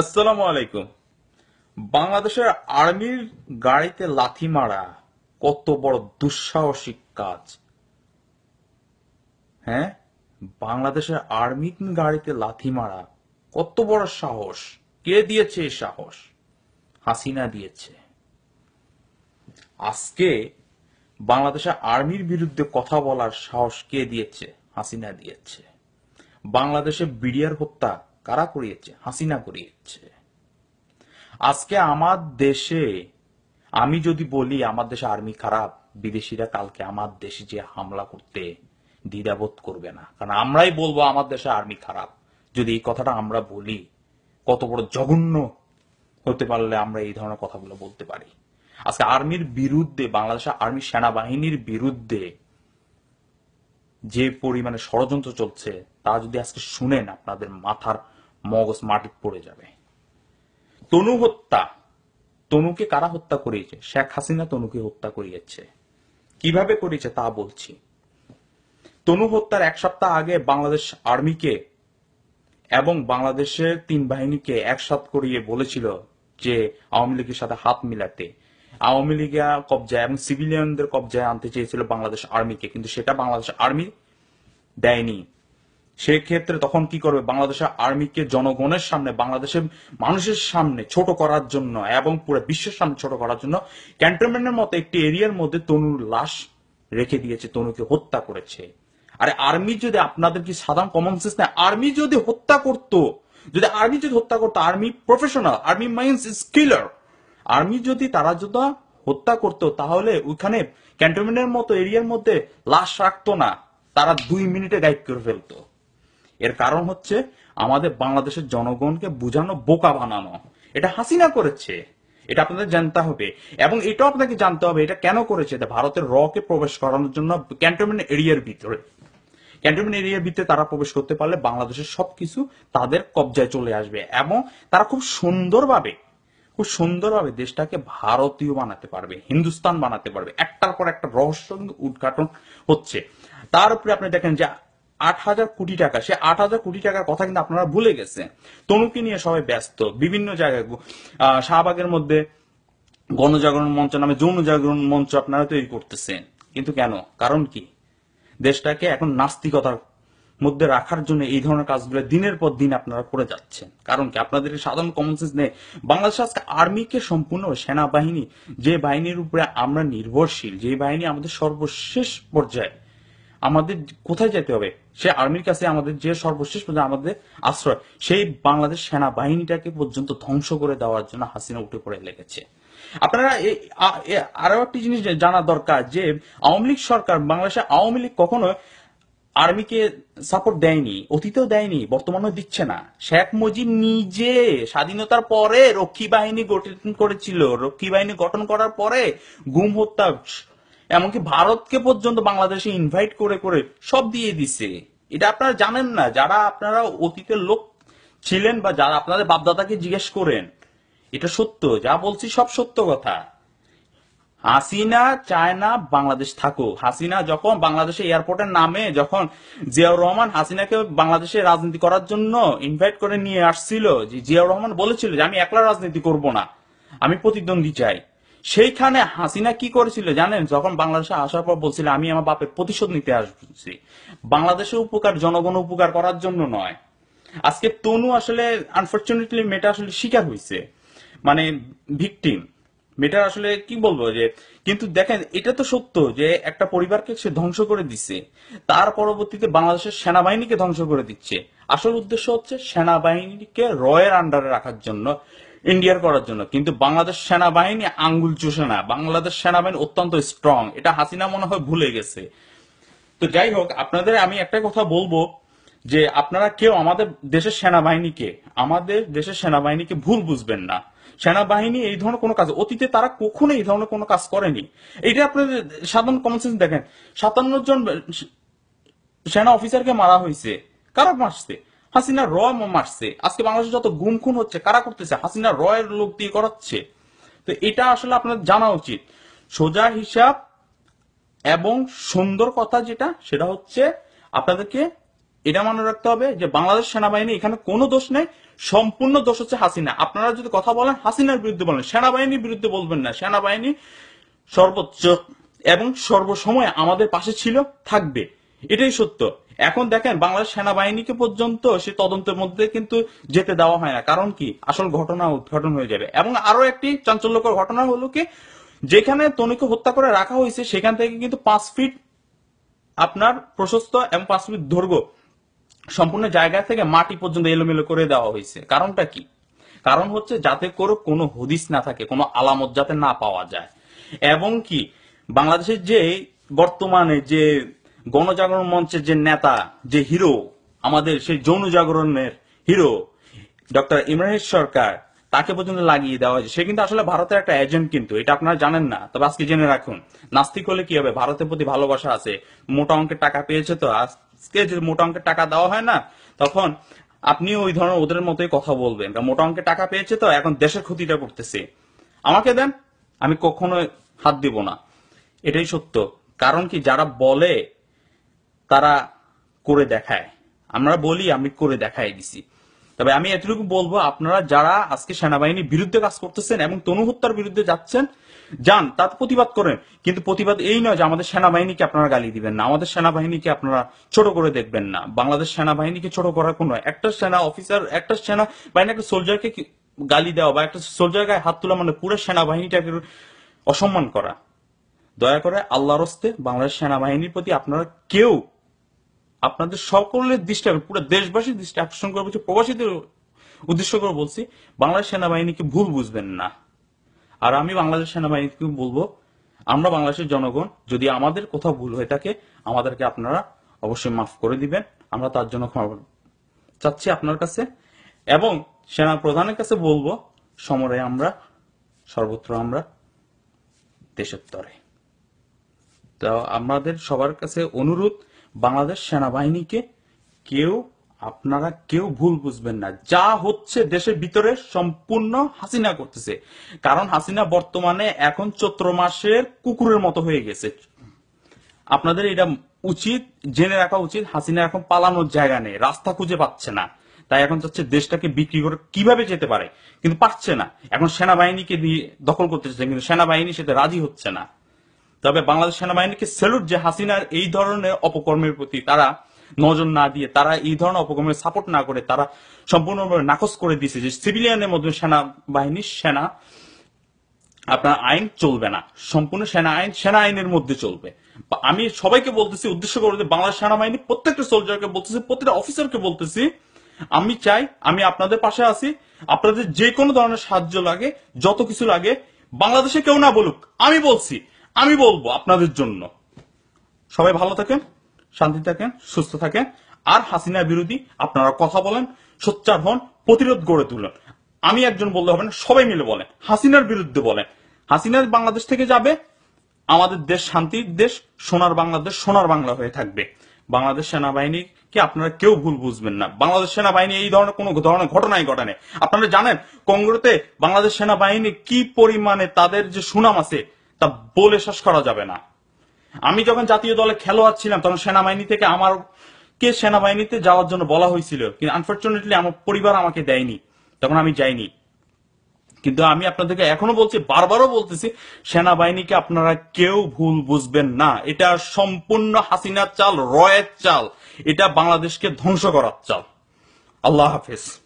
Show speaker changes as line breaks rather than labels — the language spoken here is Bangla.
আসসালামু আলাইকুম বাংলাদেশের আর্মির গাড়িতে লাথি মারা কত বড় দুঃসাহসিক কাজ হ্যাঁ বাংলাদেশের আর্মি গাড়িতে লাথি মারা কত বড় সাহস কে দিয়েছে সাহস হাসিনা দিয়েছে আজকে বাংলাদেশের আর্মির বিরুদ্ধে কথা বলার সাহস কে দিয়েছে হাসিনা দিয়েছে বাংলাদেশে বিডিআর হত্যা কারা করিয়েছে হাসিনা করিয়েছে আজকে আমার দেশে আমি যদি বলি আমার দেশে আর্মি খারাপ বিদেশিরা কালকে আমার দেশে যে হামলা করতে দ্বিধাবোধ করবে না কারণ আমরাই বলবো আমার দেশে আর্মি খারাপ যদি এই কথাটা আমরা বলি কত বড় জঘন্য হতে পারলে আমরা এই ধরনের কথাগুলো বলতে পারি আজকে আর্মির বিরুদ্ধে বাংলাদেশ আর্মি সেনাবাহিনীর বিরুদ্ধে যে পরিমাণে ষড়যন্ত্র চলছে তা যদি আজকে শুনেন আপনাদের মাথার মগজ মাটি পড়ে যাবে তনু হত্যা তনুকে কারা হত্যা করিয়েছে শেখ হাসিনা তনুকে হত্যা করিয়েছে কিভাবে করিয়েছে তা বলছি তনু হত্যার এক সপ্তাহ আগে বাংলাদেশ আর্মিকে এবং বাংলাদেশের তিন বাহিনীকে একসাথ করিয়ে বলেছিল যে আওয়ামী লীগের সাথে হাত মিলাতে আওয়ামী লীগ কবজায় এবং সিভিলিয়ানদের কবজায় আনতে চেয়েছিল বাংলাদেশ আর্মিকে কিন্তু সেটা বাংলাদেশ আর্মি দেয়নি সেক্ষেত্রে তখন কি করবে বাংলাদেশের আর্মিকে জনগণের সামনে বাংলাদেশের মানুষের সামনে ছোট করার জন্য এবং পুরো বিশ্বের সামনে ছোট করার জন্য ক্যান্টনমেন্টের মতো একটি এরিয়ার মধ্যে তনুর লাশ রেখে দিয়েছে তনুকে হত্যা করেছে আরে আর্মি যদি আপনাদের কি সাধারণ কমন সেন্স নেয় আর্মি যদি হত্যা করত যদি আর্মি যদি হত্যা করতো আর্মি প্রফেশনাল আর্মি মাইন্স স্কিলার আর্মি যদি তারা যদি হত্যা করতো তাহলে ওইখানে ক্যান্টনমেন্টের মতো এরিয়ার মধ্যে লাশ রাখতো না তারা দুই মিনিটে গাইড করে ফেলতো এর কারণ হচ্ছে আমাদের বাংলাদেশের জনগণকে বুঝানো বোকা বানানো এটা হাসিনা করেছে এটা আপনাদের জানতে হবে এবং এটাও আপনাকে জানতে হবে এটা কেন করেছে ভারতের রকে প্রবেশ করানোর জন্য ক্যান্টনমেন্ট এরিয়ার ভিতরে ক্যান্টনমেন্ট এরিয়ার ভিতরে তারা প্রবেশ করতে পারলে বাংলাদেশের সবকিছু তাদের কবজায় চলে আসবে এবং তারা খুব সুন্দরভাবে খুব সুন্দরভাবে দেশটাকে ভারতীয় বানাতে পারবে হিন্দুস্তান বানাতে পারবে একটার পর একটা রহস্য কিন্তু উদ্ঘাটন হচ্ছে তার উপরে আপনি দেখেন যে আট হাজার কোটি টাকা সে আট হাজার কোটি টাকার কথা কিন্তু আপনারা ভুলে গেছে তনুকে নিয়ে সবাই ব্যস্ত বিভিন্ন জায়গায় শাহবাগের মধ্যে গণজাগরণ মঞ্চ নামে যৌন জাগরণ মঞ্চ আপনারা তৈরি করতেছেন কিন্তু কেন কারণ কি দেশটাকে এখন নাস্তিকতার মধ্যে রাখার জন্য এই ধরনের কাজগুলো দিনের পর দিন আপনারা করে যাচ্ছেন কারণ কি আপনাদের সাধারণ কমন সেন্স নেই বাংলাদেশ আজকে আর্মিকে সম্পূর্ণ সেনাবাহিনী যে বাহিনীর উপরে আমরা নির্ভরশীল যে বাহিনী আমাদের সর্বশেষ পর্যায়ে আমাদের কোথায় যেতে হবে সে আর্মির কাছে আমাদের যে সর্বশেষ পর্যন্ত আমাদের আশ্রয় সেই বাংলাদেশ সেনাবাহিনীটাকে পর্যন্ত ধ্বংস করে দেওয়ার জন্য হাসিনা উঠে পড়ে লেগেছে আপনারা আরো একটি জিনিস জানা দরকার যে আওয়ামী লীগ সরকার বাংলাদেশে আওয়ামী লীগ কখনো আর্মিকে সাপোর্ট দেয়নি অতীতেও দেয়নি বর্তমানেও দিচ্ছে না শেখ মুজিব নিজে স্বাধীনতার পরে রক্ষী বাহিনী গঠন করেছিল রক্ষী বাহিনী গঠন করার পরে গুম হত্যা এমনকি ভারতকে পর্যন্ত বাংলাদেশে ইনভাইট করে করে সব দিয়ে দিছে এটা আপনারা জানেন না যারা আপনারা অতীতের লোক ছিলেন বা যারা আপনাদের বাপদাদাকে জিজ্ঞেস করেন এটা সত্য যা বলছি সব সত্য কথা হাসিনা চায় না বাংলাদেশ থাকুক হাসিনা যখন বাংলাদেশে এয়ারপোর্টের নামে যখন জিয়াউর রহমান হাসিনাকে বাংলাদেশে রাজনীতি করার জন্য ইনভাইট করে নিয়ে আসছিল যে জিয়াউর রহমান বলেছিল যে আমি একলা রাজনীতি করব না আমি প্রতিদ্বন্দ্বী চাই সেইখানে হাসিনা কি করেছিল জানেন যখন বাংলাদেশে আসার পর বলছিল আমি আমার বাপের প্রতিশোধ নিতে আসছি বাংলাদেশে উপকার জনগণ উপকার করার জন্য নয় আজকে তনু আসলে আনফর্চুনেটলি মেয়েটা আসলে শিকার হয়েছে মানে ভিকটিম মেয়েটা আসলে কি বলবো যে কিন্তু দেখেন এটা তো সত্য যে একটা পরিবারকে সে ধ্বংস করে দিচ্ছে তার পরবর্তীতে বাংলাদেশের সেনাবাহিনীকে ধ্বংস করে দিচ্ছে আসল উদ্দেশ্য হচ্ছে সেনাবাহিনীকে রয়ের আন্ডারে রাখার জন্য ইন্ডিয়ার করার জন্য কিন্তু বাংলাদেশ সেনাবাহিনী আঙ্গুল চুষে না বাংলাদেশ সেনাবাহিনী অত্যন্ত স্ট্রং এটা হাসিনা মনে হয় ভুলে গেছে তো যাই হোক আপনাদের আমি একটা কথা বলবো যে আপনারা কেউ আমাদের দেশের সেনাবাহিনীকে আমাদের দেশের সেনাবাহিনীকে ভুল বুঝবেন না সেনাবাহিনী এই ধরনের কোনো কাজ অতীতে তারা কখনো এই ধরনের কোনো কাজ করেনি এটা আপনাদের সাধারণ কমন সেন্স দেখেন সাতান্ন জন সেনা অফিসারকে মারা হয়েছে কারা মারছে হাসিনা র মারছে আজকে বাংলাদেশে যত গুম খুন হচ্ছে কারা করতেছে হাসিনা র এর লোক দিয়ে করাচ্ছে তো এটা আসলে আপনার জানা উচিত সোজা হিসাব এবং সুন্দর কথা যেটা সেটা হচ্ছে আপনাদেরকে এটা মনে রাখতে হবে যে বাংলাদেশ সেনাবাহিনী এখানে কোনো দোষ নেই সম্পূর্ণ দোষ হচ্ছে হাসিনা আপনারা যদি কথা বলেন হাসিনার বিরুদ্ধে বলেন সেনাবাহিনীর বিরুদ্ধে বলবেন না সেনাবাহিনী সর্বোচ্চ এবং সর্বসময় আমাদের পাশে ছিল থাকবে এটাই সত্য এখন দেখেন বাংলাদেশ সেনাবাহিনীকে পর্যন্ত সে তদন্তের মধ্যে কিন্তু যেতে দেওয়া হয় না কারণ কি আসল ঘটনা উদ্ঘাটন হয়ে যাবে এবং আরো একটি চাঞ্চল্যকর ঘটনা হলো কি যেখানে তনুকে হত্যা করে রাখা হয়েছে সেখান থেকে কিন্তু পাঁচ ফিট আপনার প্রশস্ত এবং পাঁচ ফিট দৈর্ঘ্য সম্পূর্ণ জায়গা থেকে মাটি পর্যন্ত এলোমেলো করে দেওয়া হয়েছে কারণটা কি কারণ হচ্ছে যাতে করে কোনো হদিস না থাকে কোনো আলামত যাতে না পাওয়া যায় এবং কি বাংলাদেশের যে বর্তমানে যে গণজাগরণ মঞ্চের যে নেতা যে হিরো আমাদের সেই যৌন জাগরণের হিরো ডক্টর ইমরাহেশ সরকার তাকে পর্যন্ত লাগিয়ে দেওয়া হয়েছে সে কিন্তু আসলে ভারতের একটা এজেন্ট কিন্তু এটা আপনারা জানেন না তবে আজকে জেনে রাখুন নাস্তিক হলে কি হবে ভারতের প্রতি ভালোবাসা আছে মোটা অঙ্কের টাকা পেয়েছে তো আজকে যদি মোটা অঙ্কের টাকা দেওয়া হয় না তখন আপনি ওই ধরনের ওদের মতোই কথা বলবেন মোটা অঙ্কের টাকা পেয়েছে তো এখন দেশের ক্ষতিটা করতেছে আমাকে দেন আমি কখনো হাত দিব না এটাই সত্য কারণ কি যারা বলে তারা করে দেখায় আমরা বলি আমি করে দেখাই দিছি তবে আমি এতটুকু বলবো আপনারা যারা আজকে সেনাবাহিনীর বিরুদ্ধে কাজ করতেছেন এবং তনু হত্যার বিরুদ্ধে যাচ্ছেন যান তার প্রতিবাদ করেন কিন্তু প্রতিবাদ এই নয় যে আমাদের সেনাবাহিনীকে আপনারা গালি দিবেন না আমাদের সেনাবাহিনীকে আপনারা ছোট করে দেখবেন না বাংলাদেশ সেনাবাহিনীকে ছোট করার কোনো একটা সেনা অফিসার একটা সেনা বাহিনী একটা সোলজারকে গালি দেওয়া বা একটা সোলজার গায়ে হাত তোলা মানে পুরো সেনাবাহিনীটাকে অসম্মান করা দয়া করে আল্লাহর বাংলাদেশ সেনাবাহিনীর প্রতি আপনারা কেউ আপনাদের সকলের দৃষ্টি পুরো দেশবাসীর দৃষ্টি আকর্ষণ করে বলছি প্রবাসীদের উদ্দেশ্য করে বলছি বাংলাদেশ সেনাবাহিনীকে ভুল বুঝবেন না আর আমি বাংলাদেশ সেনাবাহিনীকে বলবো আমরা বাংলাদেশের জনগণ যদি আমাদের কোথাও ভুল হয়ে থাকে আমাদেরকে আপনারা অবশ্যই মাফ করে দিবেন আমরা তার জন্য ক্ষমা চাচ্ছি আপনার কাছে এবং সেনা প্রধানের কাছে বলবো সমরে আমরা সর্বত্র আমরা দেশের তরে তো আমাদের সবার কাছে অনুরোধ বাংলাদেশ সেনাবাহিনীকে কেউ আপনারা কেউ ভুল বুঝবেন না যা হচ্ছে দেশের ভিতরে সম্পূর্ণ হাসিনা করতেছে কারণ হাসিনা বর্তমানে এখন চৈত্র মাসের কুকুরের মতো হয়ে গেছে আপনাদের এটা উচিত জেনে রাখা উচিত হাসিনা এখন পালানোর জায়গা নেই রাস্তা খুঁজে পাচ্ছে না তাই এখন চাচ্ছে দেশটাকে বিক্রি করে কিভাবে যেতে পারে কিন্তু পারছে না এখন সেনাবাহিনীকে দিয়ে দখল করতে চাইছে কিন্তু সেনাবাহিনী সেটা রাজি হচ্ছে না তবে বাংলাদেশ সেনাবাহিনীকে সেলুট যে হাসিনার এই ধরনের অপকর্মের প্রতি তারা নজর না দিয়ে তারা এই ধরনের অপকর্মের সাপোর্ট না করে তারা সম্পূর্ণভাবে নাকচ করে দিয়েছে যে সিভিলিয়ানের মধ্যে সেনাবাহিনীর সেনা আপনার আইন চলবে না সম্পূর্ণ সেনা আইন সেনা আইনের মধ্যে চলবে আমি সবাইকে বলতেছি উদ্দেশ্য করে যে বাংলাদেশ সেনাবাহিনী প্রত্যেকটা সোলজারকে বলতেছি প্রত্যেকটা অফিসারকে বলতেছি আমি চাই আমি আপনাদের পাশে আছি আপনাদের যে কোনো ধরনের সাহায্য লাগে যত কিছু লাগে বাংলাদেশে কেউ না বলুক আমি বলছি আমি বলবো আপনাদের জন্য সবাই ভালো থাকেন শান্তি থাকেন সুস্থ থাকেন আর হাসিনা বিরোধী আপনারা কথা বলেন সোচ্চার হন প্রতিরোধ গড়ে তুলেন আমি একজন বললে হবেন সবাই মিলে বলেন হাসিনার বিরুদ্ধে বলেন হাসিনা বাংলাদেশ থেকে যাবে আমাদের দেশ শান্তির দেশ সোনার বাংলাদেশ সোনার বাংলা হয়ে থাকবে বাংলাদেশ সেনাবাহিনী কি আপনারা কেউ ভুল বুঝবেন না বাংলাদেশ সেনাবাহিনী এই ধরনের কোনো ধরনের ঘটনাই ঘটানে আপনারা জানেন কংগ্রেসে বাংলাদেশ সেনাবাহিনী কি পরিমাণে তাদের যে সুনাম আছে তা বলে শেষ করা যাবে না আমি যখন জাতীয় দলে খেলোয়াড় ছিলাম তখন সেনাবাহিনী থেকে আমার কে সেনাবাহিনীতে যাওয়ার জন্য বলা হয়েছিল কিন্তু আনফর্চুনেটলি আমার পরিবার আমাকে দেয়নি তখন আমি যাইনি কিন্তু আমি আপনাদেরকে এখনো বলছি বারবারও বলতেছি সেনাবাহিনীকে আপনারা কেউ ভুল বুঝবেন না এটা সম্পূর্ণ হাসিনার চাল রয়ের চাল এটা বাংলাদেশকে ধ্বংস করার চাল আল্লাহ হাফিজ